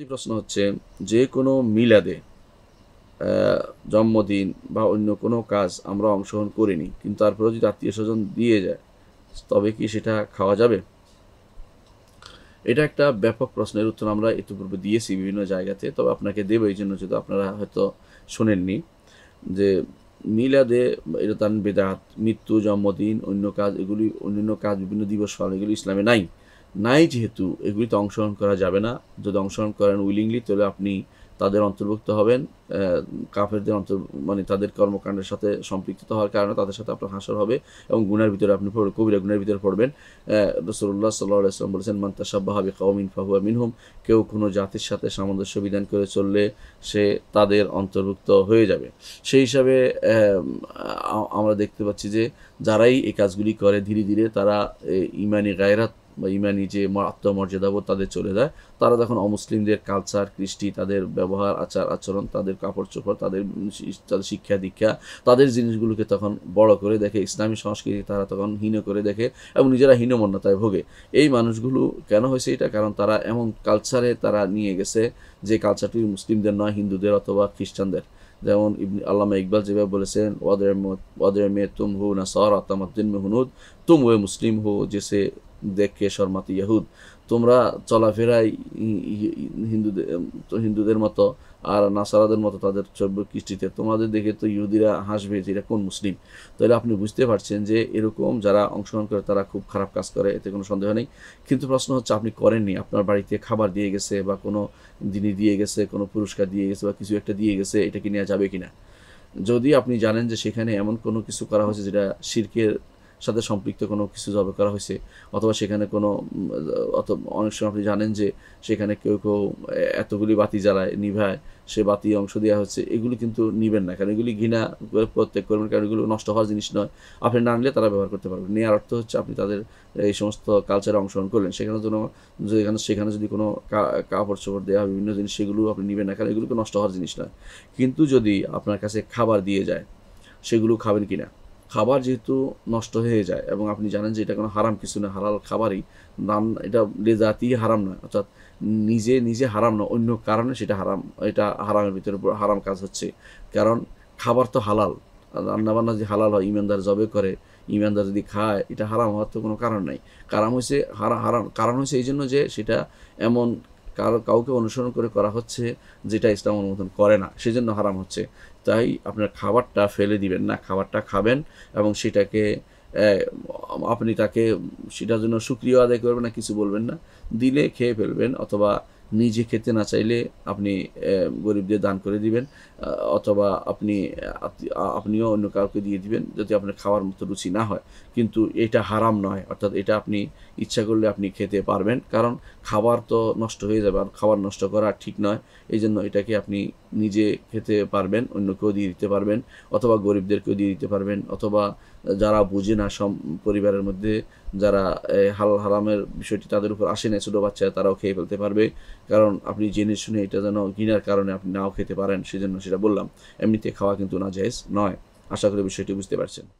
পরবর্তী প্রশ্ন হচ্ছে যে কোনো মিলাদে জন্মদিন বা অন্য কোনো কাজ আমরা অংশগ্রহণ করিনি কিন্তু তারপরে যদি আত্মীয় স্বজন দিয়ে যায় তবে কি সেটা খাওয়া যাবে এটা একটা ব্যাপক প্রশ্নের উত্তর আমরা ইতিপূর্বে দিয়েছি বিভিন্ন জায়গাতে তবে আপনাকে দেব এই জন্য যদি আপনারা হয়তো শোনেননি যে মিলাদে এটা তার বেদাত মৃত্যু জন্মদিন অন্য কাজ এগুলি অন্যান্য কাজ বিভিন্ন দিবস ফল এগুলি ইসলামে নাই নাই যেহেতু এগুলিতে অংশগ্রহণ করা যাবে না যদি অংশগ্রহণ করেন উইলিংলি তাহলে আপনি তাদের অন্তর্ভুক্ত হবেন কাফেরদের অন্তর মানে তাদের কর্মকাণ্ডের সাথে সম্পৃক্ত হওয়ার কারণে তাদের সাথে আপনার হাসর হবে এবং গুনার ভিতরে আপনি কবিরা গুণের ভিতরে পড়বেন রসুল্লাহ সাল্লাহ ইসলাম বলেছেন মান্তাসাবাহাবি কাউমিন ফাহুয়া মিনহুম কেউ কোনো জাতির সাথে সামঞ্জস্য বিধান করে চললে সে তাদের অন্তর্ভুক্ত হয়ে যাবে সেই হিসাবে আমরা দেখতে পাচ্ছি যে যারাই এই কাজগুলি করে ধীরে ধীরে তারা ইমানি গায়রাত বা ইমানি যে বোধ তাদের চলে যায় তারা তখন অমুসলিমদের কালচার কৃষ্টি তাদের ব্যবহার আচার আচরণ তাদের কাপড় চোপড় তাদের তাদের শিক্ষা দীক্ষা তাদের জিনিসগুলোকে তখন বড় করে দেখে ইসলামী সংস্কৃতি তারা তখন হীন করে দেখে এবং নিজেরা হীনমন্যতায় ভোগে এই মানুষগুলো কেন হয়েছে এটা কারণ তারা এমন কালচারে তারা নিয়ে গেছে যে কালচারটি মুসলিমদের নয় হিন্দুদের অথবা খ্রিস্টানদের যেমন ইবনি আল্লামা ইকবাল যেভাবে বলেছেন ওয়াদের ওয়াদের মেয়ে তুম হু না সর আতামাদ্দিন মেহনুদ তুম হয়ে মুসলিম হো সে দেখে শর্মাতি ইয়াহুদ তোমরা চলাফেরাই হিন্দুদের হিন্দুদের মতো আর নাসারাদের মতো তাদের চব্য কৃষ্টিতে তোমাদের দেখে তো ইহুদিরা হাসবে যেটা কোন মুসলিম তাহলে আপনি বুঝতে পারছেন যে এরকম যারা অংশগ্রহণ করে তারা খুব খারাপ কাজ করে এতে কোনো সন্দেহ নেই কিন্তু প্রশ্ন হচ্ছে আপনি করেননি আপনার বাড়িতে খাবার দিয়ে গেছে বা কোনো দিনই দিয়ে গেছে কোনো পুরস্কার দিয়ে গেছে বা কিছু একটা দিয়ে গেছে এটা কি নেওয়া যাবে কিনা যদি আপনি জানেন যে সেখানে এমন কোনো কিছু করা হয়েছে যেটা শির্কের সাথে সম্পৃক্ত কোনো কিছু জবে করা হয়েছে অথবা সেখানে কোনো অত অনেক সময় আপনি জানেন যে সেখানে কেউ কেউ এতগুলি বাতি জ্বালায় নিভায় সে বাতি অংশ দেওয়া হচ্ছে এগুলি কিন্তু নিবেন না কারণ এগুলি ঘৃণা প্রত্যেক করবেন কারণ এগুলো নষ্ট হওয়ার জিনিস নয় আপনি না আনলে তারা ব্যবহার করতে পারবেন নেওয়ার অর্থ হচ্ছে আপনি তাদের এই সমস্ত কালচারে অংশগ্রহণ করলেন সেখানে জন্য যেখানে সেখানে যদি কোনো কাপড় চোপড় দেওয়া হয় বিভিন্ন জিনিস সেগুলো আপনি নেবেন না কারণ এগুলোকে নষ্ট হওয়ার জিনিস নয় কিন্তু যদি আপনার কাছে খাবার দিয়ে যায় সেগুলো খাবেন কিনা খাবার যেহেতু নষ্ট হয়ে যায় এবং আপনি জানেন যে এটা কোনো হারাম কিছু না হালাল খাবারই নাম এটা লেজাতি হারাম নয় অর্থাৎ নিজে নিজে হারাম না অন্য কারণে সেটা হারাম এটা হারামের ভিতরে হারাম কাজ হচ্ছে কারণ খাবার তো হালাল রান্নাবান্না যদি হালাল হয় ইমানদার জবে করে ইমানদার যদি খায় এটা হারাম হওয়ার তো কোনো কারণ নাই কারণ হয়েছে হারা হারাম কারণ হয়েছে এই জন্য যে সেটা এমন কারো কাউকে অনুসরণ করে করা হচ্ছে যেটা ইসলাম অনুমোদন করে না সেজন্য হারাম হচ্ছে তাই আপনার খাবারটা ফেলে দিবেন না খাবারটা খাবেন এবং সেটাকে আপনি তাকে সেটার জন্য সুক্রিয় আদায় করবেন না কিছু বলবেন না দিলে খেয়ে ফেলবেন অথবা নিজে খেতে না চাইলে আপনি গরিবদের দান করে দিবেন অথবা আপনি আপনিও অন্য কাউকে দিয়ে দিবেন যদি আপনার খাওয়ার মতো রুচি না হয় কিন্তু এটা হারাম নয় অর্থাৎ এটা আপনি ইচ্ছা করলে আপনি খেতে পারবেন কারণ খাবার তো নষ্ট হয়ে যাবে আর খাবার নষ্ট করা ঠিক নয় এই জন্য এটাকে আপনি নিজে খেতে পারবেন অন্যকেও দিয়ে দিতে পারবেন অথবা গরিবদেরকেও দিয়ে দিতে পারবেন অথবা যারা বুঝে না সম পরিবারের মধ্যে যারা হাল হারামের বিষয়টি তাদের উপর আসে না ছোটো বাচ্চা তারাও খেয়ে ফেলতে পারবে কারণ আপনি জেনে শুনে এটা যেন ঘৃণার কারণে আপনি নাও খেতে পারেন সেজন্য সেটা বললাম এমনিতে খাওয়া কিন্তু না জায়েজ নয় আশা করি বিষয়টি বুঝতে পারছেন